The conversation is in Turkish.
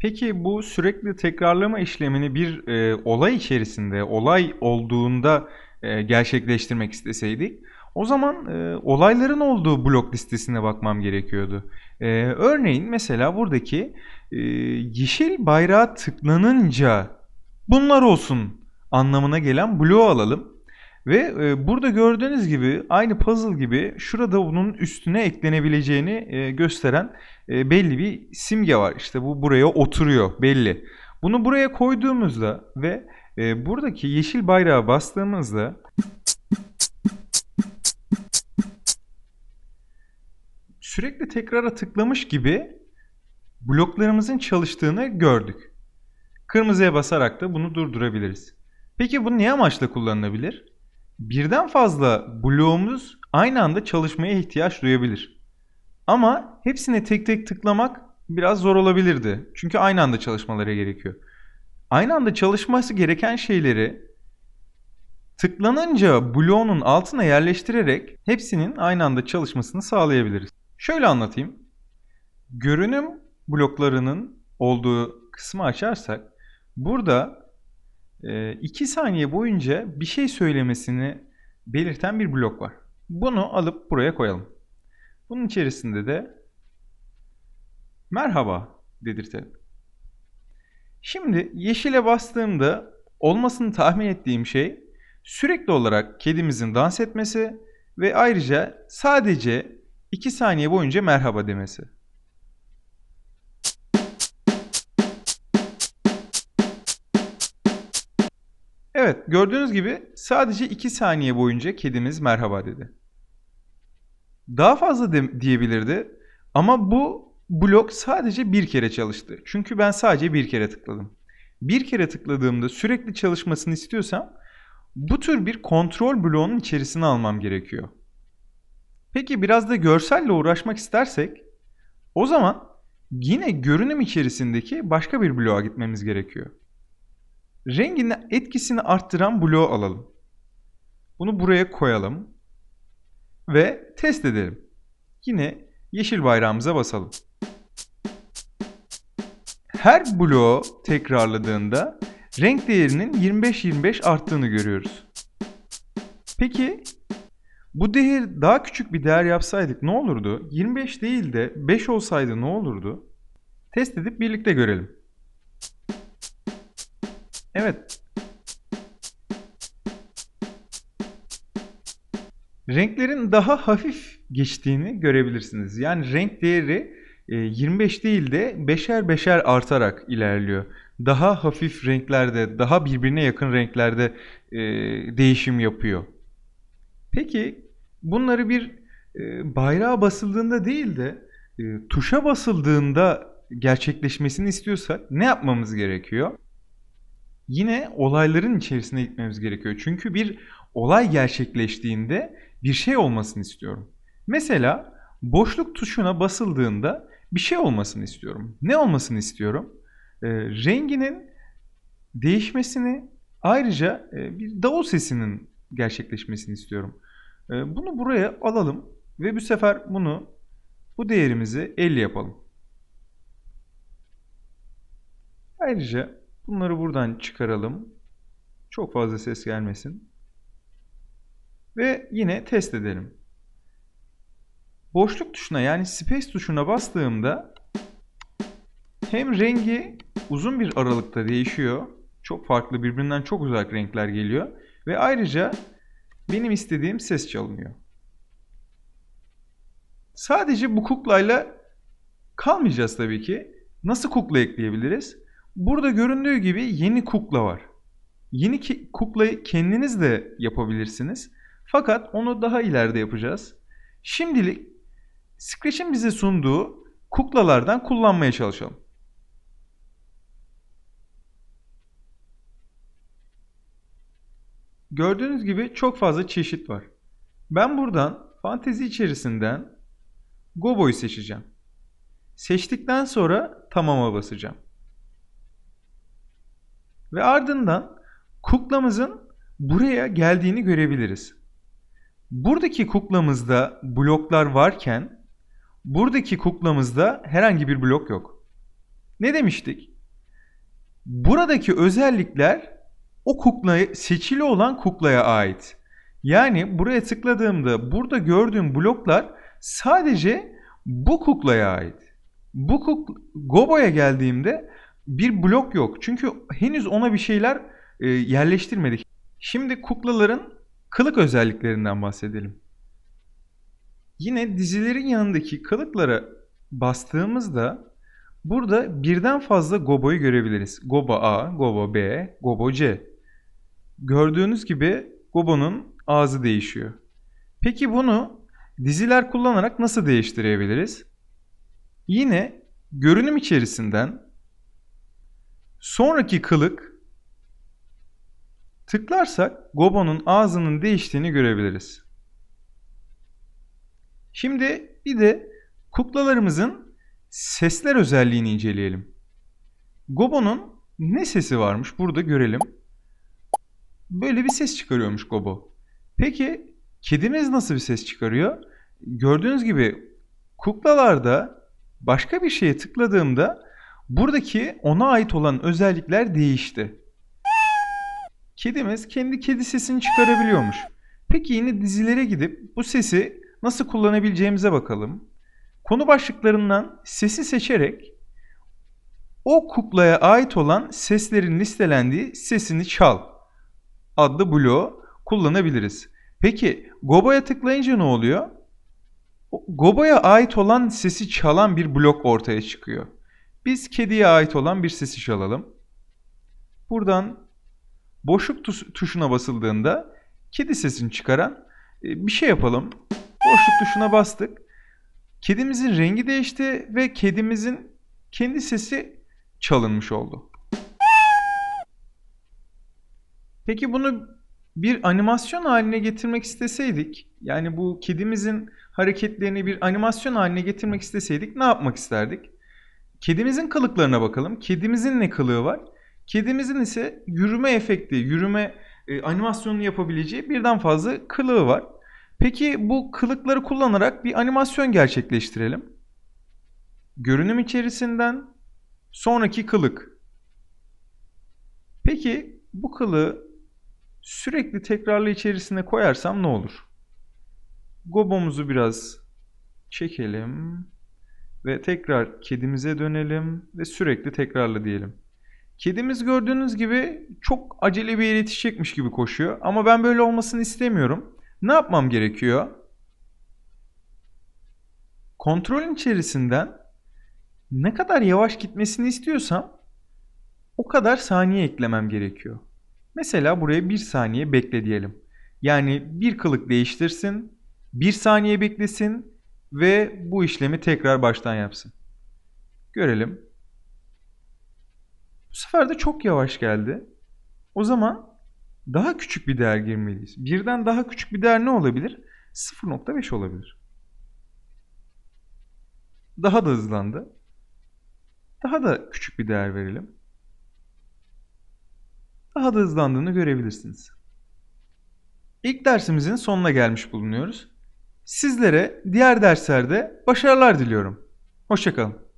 Peki bu sürekli tekrarlama işlemini bir e, olay içerisinde, olay olduğunda e, gerçekleştirmek isteseydik o zaman e, olayların olduğu blok listesine bakmam gerekiyordu. E, örneğin mesela buradaki e, yeşil bayrağa tıklanınca bunlar olsun anlamına gelen bloğu alalım. Ve e, burada gördüğünüz gibi aynı puzzle gibi şurada bunun üstüne eklenebileceğini e, gösteren e, belli bir simge var. İşte bu buraya oturuyor belli. Bunu buraya koyduğumuzda ve e, buradaki yeşil bayrağa bastığımızda sürekli tekrara tıklamış gibi bloklarımızın çalıştığını gördük. Kırmızıya basarak da bunu durdurabiliriz. Peki bu niye amaçla kullanılabilir? birden fazla bloğumuz aynı anda çalışmaya ihtiyaç duyabilir. Ama hepsine tek tek tıklamak biraz zor olabilirdi. Çünkü aynı anda çalışmaları gerekiyor. Aynı anda çalışması gereken şeyleri tıklanınca bloğunun altına yerleştirerek hepsinin aynı anda çalışmasını sağlayabiliriz. Şöyle anlatayım. Görünüm bloklarının olduğu kısmı açarsak burada 2 ee, saniye boyunca bir şey söylemesini belirten bir blok var. Bunu alıp buraya koyalım. Bunun içerisinde de merhaba dedirtelim. Şimdi yeşile bastığımda olmasını tahmin ettiğim şey sürekli olarak kedimizin dans etmesi ve ayrıca sadece 2 saniye boyunca merhaba demesi. Evet, gördüğünüz gibi sadece 2 saniye boyunca kedimiz merhaba dedi. Daha fazla de diyebilirdi ama bu blok sadece bir kere çalıştı. Çünkü ben sadece bir kere tıkladım. Bir kere tıkladığımda sürekli çalışmasını istiyorsam bu tür bir kontrol bloğunun içerisine almam gerekiyor. Peki biraz da görselle uğraşmak istersek o zaman yine görünüm içerisindeki başka bir bloğa gitmemiz gerekiyor. Rengin etkisini arttıran bloğu alalım. Bunu buraya koyalım. Ve test edelim. Yine yeşil bayrağımıza basalım. Her bloğu tekrarladığında renk değerinin 25-25 arttığını görüyoruz. Peki bu değer daha küçük bir değer yapsaydık ne olurdu? 25 değil de 5 olsaydı ne olurdu? Test edip birlikte görelim. Evet. Renklerin daha hafif geçtiğini görebilirsiniz. Yani renk değeri 25 e, değil de beşer beşer artarak ilerliyor. Daha hafif renklerde, daha birbirine yakın renklerde e, değişim yapıyor. Peki bunları bir e, bayrağa basıldığında değil de tuşa basıldığında gerçekleşmesini istiyorsak ne yapmamız gerekiyor? yine olayların içerisine gitmemiz gerekiyor. Çünkü bir olay gerçekleştiğinde bir şey olmasını istiyorum. Mesela boşluk tuşuna basıldığında bir şey olmasını istiyorum. Ne olmasını istiyorum? E, renginin değişmesini ayrıca e, bir davul sesinin gerçekleşmesini istiyorum. E, bunu buraya alalım ve bu sefer bunu bu değerimizi 50 yapalım. Ayrıca Bunları buradan çıkaralım. Çok fazla ses gelmesin. Ve yine test edelim. Boşluk tuşuna yani space tuşuna bastığımda hem rengi uzun bir aralıkta değişiyor. Çok farklı birbirinden çok uzak renkler geliyor. Ve ayrıca benim istediğim ses çalınıyor. Sadece bu kuklayla kalmayacağız tabii ki. Nasıl kukla ekleyebiliriz? Burada göründüğü gibi yeni kukla var. Yeni ki, kuklayı kendiniz de yapabilirsiniz. Fakat onu daha ileride yapacağız. Şimdilik Scratch'in bize sunduğu kuklalardan kullanmaya çalışalım. Gördüğünüz gibi çok fazla çeşit var. Ben buradan fantezi içerisinden Gobo'yu seçeceğim. Seçtikten sonra tamama basacağım. Ve ardından kuklamızın buraya geldiğini görebiliriz. Buradaki kuklamızda bloklar varken buradaki kuklamızda herhangi bir blok yok. Ne demiştik? Buradaki özellikler o kuklaya, seçili olan kuklaya ait. Yani buraya tıkladığımda burada gördüğüm bloklar sadece bu kuklaya ait. Bu kuk Gobo'ya geldiğimde bir blok yok. Çünkü henüz ona bir şeyler e, yerleştirmedik. Şimdi kuklaların kılık özelliklerinden bahsedelim. Yine dizilerin yanındaki kılıklara bastığımızda burada birden fazla Gobo'yu görebiliriz. Gobo A, Gobo B, Gobo C. Gördüğünüz gibi Gobo'nun ağzı değişiyor. Peki bunu diziler kullanarak nasıl değiştirebiliriz? Yine görünüm içerisinden Sonraki kılık tıklarsak Gobo'nun ağzının değiştiğini görebiliriz. Şimdi bir de kuklalarımızın sesler özelliğini inceleyelim. Gobo'nun ne sesi varmış burada görelim. Böyle bir ses çıkarıyormuş Gobo. Peki kedimiz nasıl bir ses çıkarıyor? Gördüğünüz gibi kuklalarda başka bir şeye tıkladığımda Buradaki ona ait olan özellikler değişti. Kedimiz kendi kedi sesini çıkarabiliyormuş. Peki yine dizilere gidip bu sesi nasıl kullanabileceğimize bakalım. Konu başlıklarından sesi seçerek o kuklaya ait olan seslerin listelendiği sesini çal adlı bloğu kullanabiliriz. Peki gobaya tıklayınca ne oluyor? Gobaya ait olan sesi çalan bir blok ortaya çıkıyor. Biz kediye ait olan bir sesiş alalım. Buradan boşluk tuşuna basıldığında kedi sesini çıkaran e, bir şey yapalım. Boşluk tuşuna bastık. Kedimizin rengi değişti ve kedimizin kendi sesi çalınmış oldu. Peki bunu bir animasyon haline getirmek isteseydik, yani bu kedimizin hareketlerini bir animasyon haline getirmek isteseydik ne yapmak isterdik? Kedimizin kılıklarına bakalım. Kedimizin ne kılığı var? Kedimizin ise yürüme efekti, yürüme e, animasyonunu yapabileceği birden fazla kılığı var. Peki bu kılıkları kullanarak bir animasyon gerçekleştirelim. Görünüm içerisinden sonraki kılık. Peki bu kılığı sürekli tekrarlı içerisine koyarsam ne olur? Gobomuzu biraz çekelim. Ve tekrar kedimize dönelim ve sürekli tekrarla diyelim. Kedimiz gördüğünüz gibi çok acele bir yetişecekmiş gibi koşuyor ama ben böyle olmasını istemiyorum. Ne yapmam gerekiyor? Kontrolün içerisinden ne kadar yavaş gitmesini istiyorsam o kadar saniye eklemem gerekiyor. Mesela buraya bir saniye bekle diyelim. Yani bir kılık değiştirsin, bir saniye beklesin, ve bu işlemi tekrar baştan yapsın. Görelim. Bu sefer de çok yavaş geldi. O zaman daha küçük bir değer girmeliyiz. Birden daha küçük bir değer ne olabilir? 0.5 olabilir. Daha da hızlandı. Daha da küçük bir değer verelim. Daha da hızlandığını görebilirsiniz. İlk dersimizin sonuna gelmiş bulunuyoruz. Sizlere diğer derslerde başarılar diliyorum. Hoşçakalın.